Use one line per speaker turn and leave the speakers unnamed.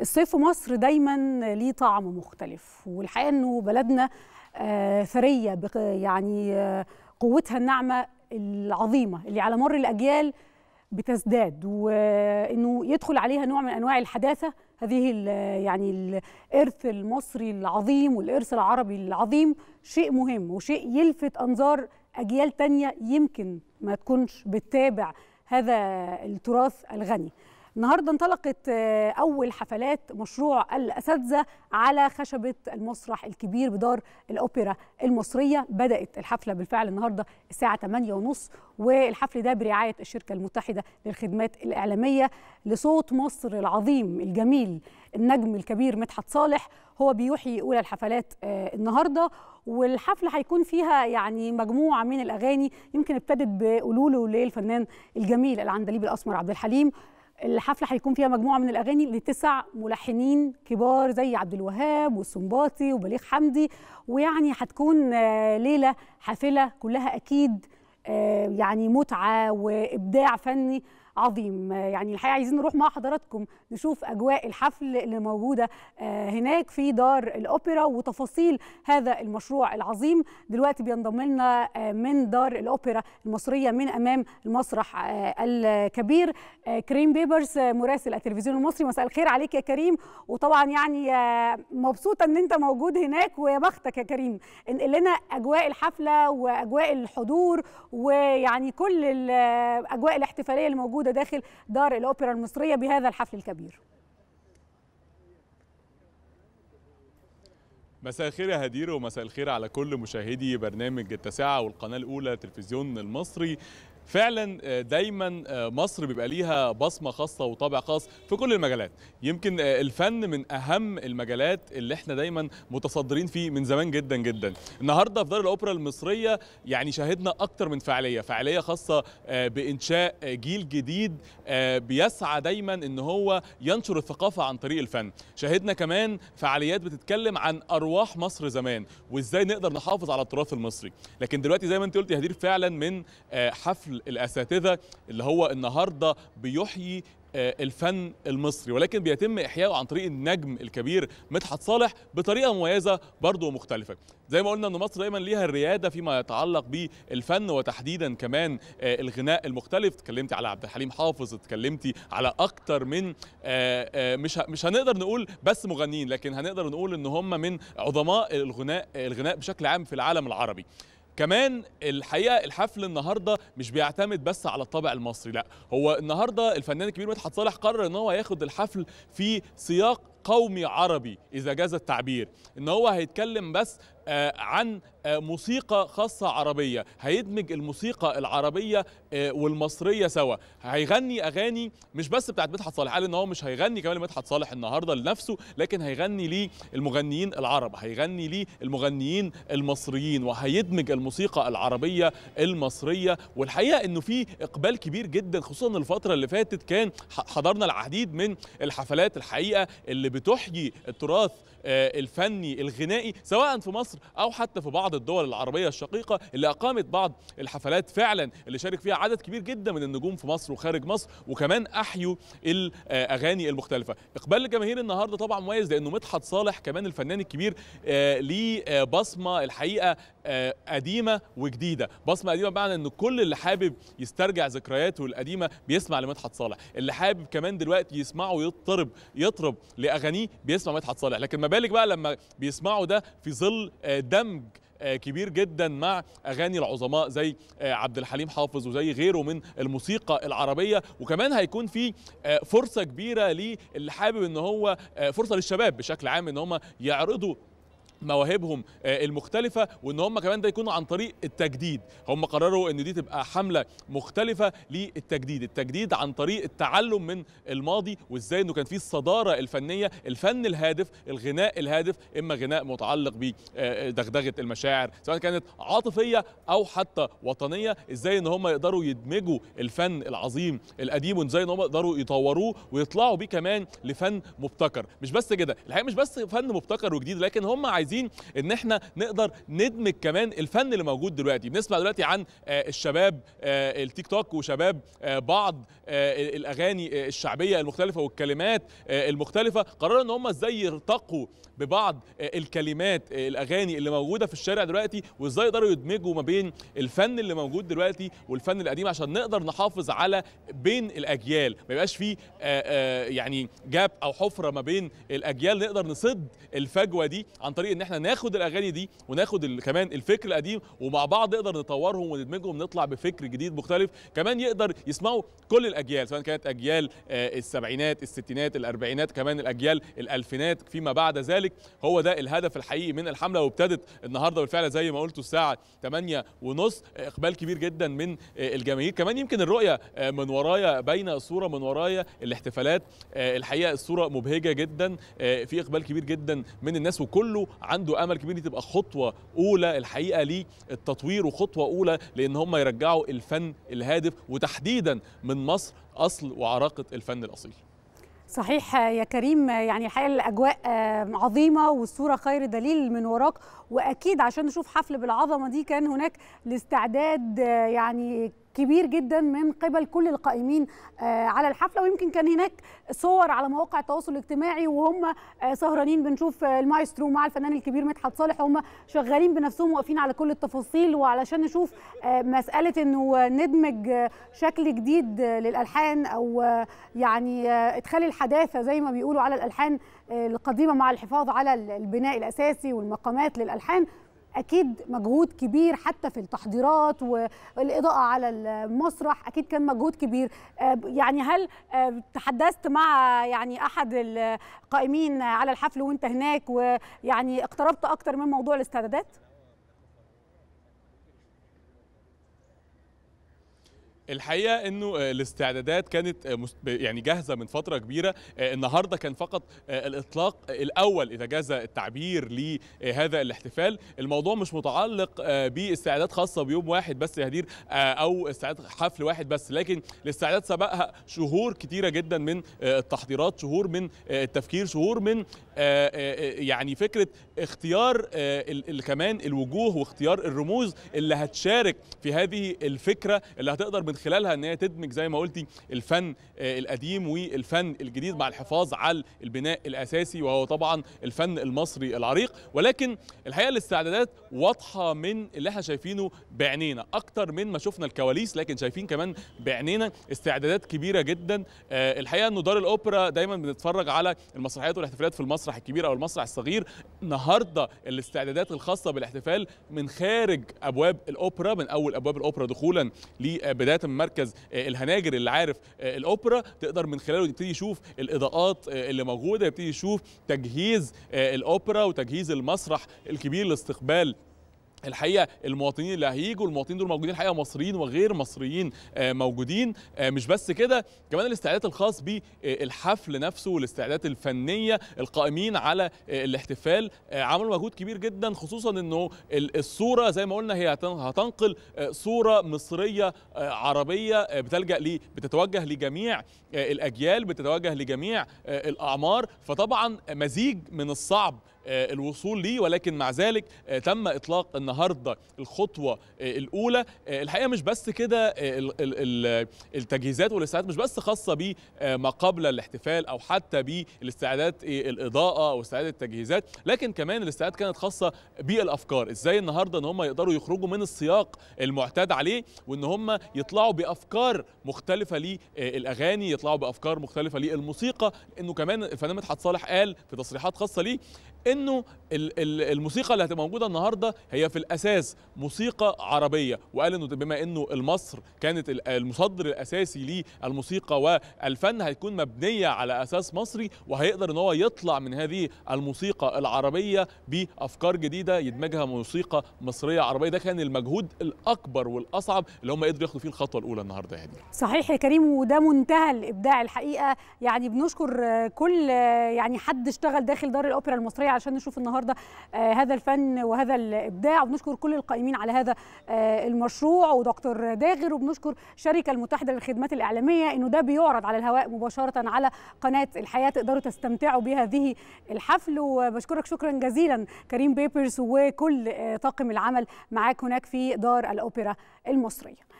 الصيف في مصر دايما ليه طعم مختلف والحقيقه انه بلدنا آه، ثريه يعني آه، قوتها الناعمه العظيمه اللي على مر الاجيال بتزداد وانه يدخل عليها نوع من انواع الحداثه هذه يعني الارث المصري العظيم والارث العربي العظيم شيء مهم وشيء يلفت انظار اجيال تانية يمكن ما تكونش بتتابع هذا التراث الغني النهارده انطلقت آه، اول حفلات مشروع الاساتذه على خشبه المسرح الكبير بدار الاوبرا المصريه بدات الحفله بالفعل النهارده الساعه 8:30 والحفل ده برعايه الشركه المتحده للخدمات الاعلاميه لصوت مصر العظيم الجميل النجم الكبير مدحت صالح هو بيوحي اولى الحفلات آه، النهارده والحفله هيكون فيها يعني مجموعه من الاغاني يمكن ابتدت بقولوله للفنان الجميل العندليب الاسمر عبد الحليم الحفله هيكون فيها مجموعه من الاغاني لتسع ملحنين كبار زي عبد الوهاب والسنباطي وبليغ حمدي ويعني هتكون آه، ليله حافله كلها اكيد آه، يعني متعه وابداع فني عظيم يعني الحقيقه عايزين نروح مع حضراتكم نشوف اجواء الحفل اللي موجوده آه، هناك في دار الاوبرا وتفاصيل هذا المشروع العظيم دلوقتي بينضم لنا آه، من دار الاوبرا المصريه من امام المسرح آه، الكبير كريم بيبرز مراسل التلفزيون المصري مساء الخير عليك يا كريم وطبعا يعني مبسوطه ان انت موجود هناك ويا بختك يا كريم انقل لنا اجواء الحفله واجواء الحضور ويعني كل الاجواء الاحتفاليه اللي موجوده النهارده داخل دار الاوبرا المصريه بهذا الحفل الكبير
مساء الخير يا هدير ومساء الخير على كل مشاهدي برنامج التاسعة والقناة الأولى تلفزيون المصري فعلا آه، دايما آه، مصر بيبقى ليها بصمه خاصه وطابع خاص في كل المجالات يمكن آه، الفن من اهم المجالات اللي احنا دايما متصدرين فيه من زمان جدا جدا النهارده في دار الاوبرا المصريه يعني شاهدنا اكتر من فعاليه فعاليه خاصه بانشاء جيل جديد بيسعى دايما ان هو ينشر الثقافه عن طريق الفن شاهدنا كمان فعاليات بتتكلم عن ارواح مصر زمان وازاي نقدر نحافظ على التراث المصري لكن دلوقتي زي ما انت قلت يا هدير فعلا من حفل الاساتذه اللي هو النهارده بيحيي آه، الفن المصري ولكن بيتم احيائه عن طريق النجم الكبير مدحت صالح بطريقه مميزه برضه ومختلفه زي ما قلنا ان مصر دايما ليها الرياده فيما يتعلق بالفن وتحديدا كمان آه، الغناء المختلف اتكلمتي على عبد الحليم حافظ اتكلمتي على اكتر من آه، مش مش هنقدر نقول بس مغنيين لكن هنقدر نقول ان هم من عظماء الغناء الغناء بشكل عام في العالم العربي كمان الحقيقه الحفل النهارده مش بيعتمد بس على الطابع المصري لا هو النهارده الفنان الكبير مدحت صالح قرر ان هو ياخد الحفل في سياق قومي عربي اذا جاز التعبير ان هو هيتكلم بس آه، عن آه، موسيقى خاصة عربية هيدمج الموسيقى العربية آه، والمصرية سوا هيغني أغاني مش بس بتاعت مدحت صالح قال إن هو مش هيغني كمان مدحت صالح النهاردة لنفسه لكن هيغني لي المغنيين العرب هيغني لي المغنيين المصريين وهيدمج الموسيقى العربية المصرية والحقيقة إنه في إقبال كبير جدا خصوصا الفترة اللي فاتت كان حضرنا العديد من الحفلات الحقيقة اللي بتحيي التراث الفني الغنائي سواء في مصر او حتى في بعض الدول العربيه الشقيقه اللي اقامت بعض الحفلات فعلا اللي شارك فيها عدد كبير جدا من النجوم في مصر وخارج مصر وكمان احيوا الاغاني المختلفه اقبال الجماهير النهارده طبعا مميز لانه مدحت صالح كمان الفنان الكبير ليه آه، بصمه الحقيقه آه، قديمه وجديده بصمه قديمه بمعنى ان كل اللي حابب يسترجع ذكرياته القديمه بيسمع لمدحت صالح اللي حابب كمان دلوقتي يسمعه يطرب يطرب لاغانيه بيسمع مدحت صالح لكن ما بالك بقى لما بيسمعوا ده في ظل آه، دمج آه، كبير جدا مع اغاني العظماء زي آه، عبد الحليم حافظ وزي غيره من الموسيقى العربيه وكمان هيكون في فرصه كبيره للي حابب ان هو فرصه للشباب بشكل عام ان هم يعرضوا مواهبهم آه، المختلفة وان هم كمان ده يكون عن طريق التجديد هم قرروا ان دي تبقى حملة مختلفة للتجديد التجديد عن طريق التعلم من الماضي وازاي انه كان في الصدارة الفنية الفن الهادف الغناء الهادف اما غناء متعلق بدغدغة آه، آه، المشاعر سواء كانت عاطفية او حتى وطنية ازاي ان هم يقدروا يدمجوا الفن العظيم القديم وازاي ان هم يقدروا يطوروه ويطلعوا بيه كمان لفن مبتكر مش بس كده الحقيقة مش بس فن مبتكر وجديد لكن هم عايزين عايزين ان احنا نقدر ندمج كمان الفن اللي موجود دلوقتي بنسمع دلوقتي عن آه، الشباب آه، التيك توك وشباب آه، بعض الاغاني الشعبيه المختلفه والكلمات المختلفه قرروا ان هم ازاي يرتقوا ببعض الكلمات الاغاني اللي موجوده في الشارع دلوقتي وازاي يقدروا يدمجوا ما بين الفن اللي موجود دلوقتي والفن القديم عشان نقدر نحافظ على بين الاجيال ما يبقاش فيه يعني جاب او حفره ما بين الاجيال نقدر نسد الفجوه دي عن طريق ان احنا ناخد الاغاني دي وناخد كمان الفكر القديم ومع بعض نقدر نطورهم وندمجهم نطلع بفكر جديد مختلف كمان يقدر يسمعوا كل الاجيال سواء كانت اجيال آه، السبعينات الستينات الاربعينات كمان الاجيال الالفينات فيما بعد ذلك هو ده الهدف الحقيقي من الحمله وابتدت النهارده بالفعل زي ما قلت الساعه 8 ونص آه، اقبال كبير جدا من آه، الجماهير كمان يمكن الرؤيه من ورايا باينه الصوره من ورايا الاحتفالات الحقيقه الصوره مبهجه جدا في اقبال كبير جدا من الناس وكله عنده امل كبير تبقى خطوه اولى الحقيقه للتطوير وخطوه اولى لان هم يرجعوا الفن الهادف وتحديدا من مصر اصل وعراقه الفن الاصيل
صحيح يا كريم يعني الحقيقه الاجواء عظيمه والصوره خير دليل من وراك واكيد عشان نشوف حفل بالعظمه دي كان هناك الاستعداد آه، يعني كبير جدا من قبل كل القائمين آه، على الحفله ويمكن كان هناك صور على مواقع التواصل الاجتماعي وهم آه، سهرانين بنشوف آه، المايسترو مع الفنان الكبير مدحت صالح وهم شغالين بنفسهم واقفين على كل التفاصيل وعلشان نشوف مساله انه ندمج شكل جديد للالحان او يعني ادخال الحداثه زي ما بيقولوا على الالحان القديمه مع الحفاظ على البناء الاساسي والمقامات للالحان اكيد مجهود كبير حتى في التحضيرات والاضاءه على المسرح اكيد كان مجهود كبير آه، يعني هل آه، تحدثت مع يعني احد القائمين على الحفل وانت هناك ويعني اقتربت اكتر من موضوع الاستعدادات
الحقيقه انه آه، الاستعدادات كانت آه، يعني جاهزه من فتره كبيره آه، النهارده كان فقط الاطلاق الاول اذا جاز التعبير لهذا الاحتفال الموضوع مش متعلق باستعداد خاصه بيوم واحد بس يا هدير او استعداد حفل واحد بس لكن الاستعداد سبقها شهور كتيره جدا من التحضيرات شهور من التفكير شهور من يعني فكره اختيار كمان الوجوه واختيار الرموز اللي هتشارك في هذه الفكره اللي هتقدر من خلالها ان هي تدمج زي ما قلتي الفن آه، القديم والفن الجديد مع الحفاظ على البناء الاساسي وهو طبعا الفن المصري العريق ولكن الحقيقه الاستعدادات واضحه من اللي احنا شايفينه بعينينا اكتر من ما شفنا الكواليس لكن شايفين كمان بعينينا استعدادات كبيره جدا آه، الحقيقه انه دار الاوبرا دايما بنتفرج على المسرحيات والاحتفالات في المسرح الكبير او المسرح الصغير النهارده الاستعدادات الخاصه بالاحتفال من خارج ابواب الاوبرا من اول ابواب الاوبرا دخولا لبدايه طاقم مركز آه، الهناجر اللي عارف آه، الاوبرا تقدر من خلاله يبتدي يشوف الاضاءات آه، اللي موجوده يبتدي يشوف تجهيز الاوبرا وتجهيز المسرح الكبير لاستقبال الحقيقه المواطنين اللي هيجوا المواطنين دول موجودين الحقيقه مصريين وغير مصريين آه، موجودين آه، مش بس كده كمان الاستعدادات الخاص بالحفل آه، نفسه والاستعدادات الفنيه القائمين على الاحتفال عملوا مجهود كبير جدا خصوصا انه الصوره زي ما قلنا هي هتنقل صوره مصريه عربيه بتلجا لي بتتوجه لجميع الاجيال بتتوجه لجميع الاعمار فطبعا مزيج من الصعب آه، الوصول ليه ولكن مع ذلك آه، تم اطلاق النهارده الخطوه آه، الاولى الحقيقه مش بس كده التجهيزات والاستعدادات مش بس خاصه بما قبل الاحتفال او حتى بالاستعدادات الاضاءه او استعداد التجهيزات لكن كمان الاستعدادات كانت خاصه بالافكار ازاي النهارده ان هم يقدروا يخرجوا من السياق المعتاد عليه وان هم يطلعوا بافكار مختلفه للاغاني يطلعوا بافكار مختلفه للموسيقى انه كمان الفنان مدحت صالح قال في تصريحات خاصه ليه انه الموسيقى اللي هتبقى موجوده النهارده هي في الاساس موسيقى عربيه وقال انه بما انه مصر كانت المصدر الاساسي للموسيقى والفن هيكون مبنيه على اساس مصري وهيقدر ان هو يطلع من هذه الموسيقى العربيه بافكار جديده يدمجها موسيقى مصريه عربيه ده كان المجهود الاكبر والاصعب اللي هم قدروا ياخدوا فيه الخطوه الاولى النهارده يا
صحيح يا كريم وده منتهى الابداع الحقيقه يعني بنشكر كل يعني حد اشتغل داخل دار الاوبرا المصريه عشان نشوف النهارده آه، هذا الفن وهذا الابداع وبنشكر كل القائمين على هذا آه، المشروع ودكتور داغر وبنشكر الشركه المتحده للخدمات الاعلاميه انه ده بيعرض على الهواء مباشره على قناه الحياه تقدروا تستمتعوا بهذه الحفل وبشكرك شكرا جزيلا كريم بيبرز وكل آه، طاقم العمل معاك هناك في دار الاوبرا المصريه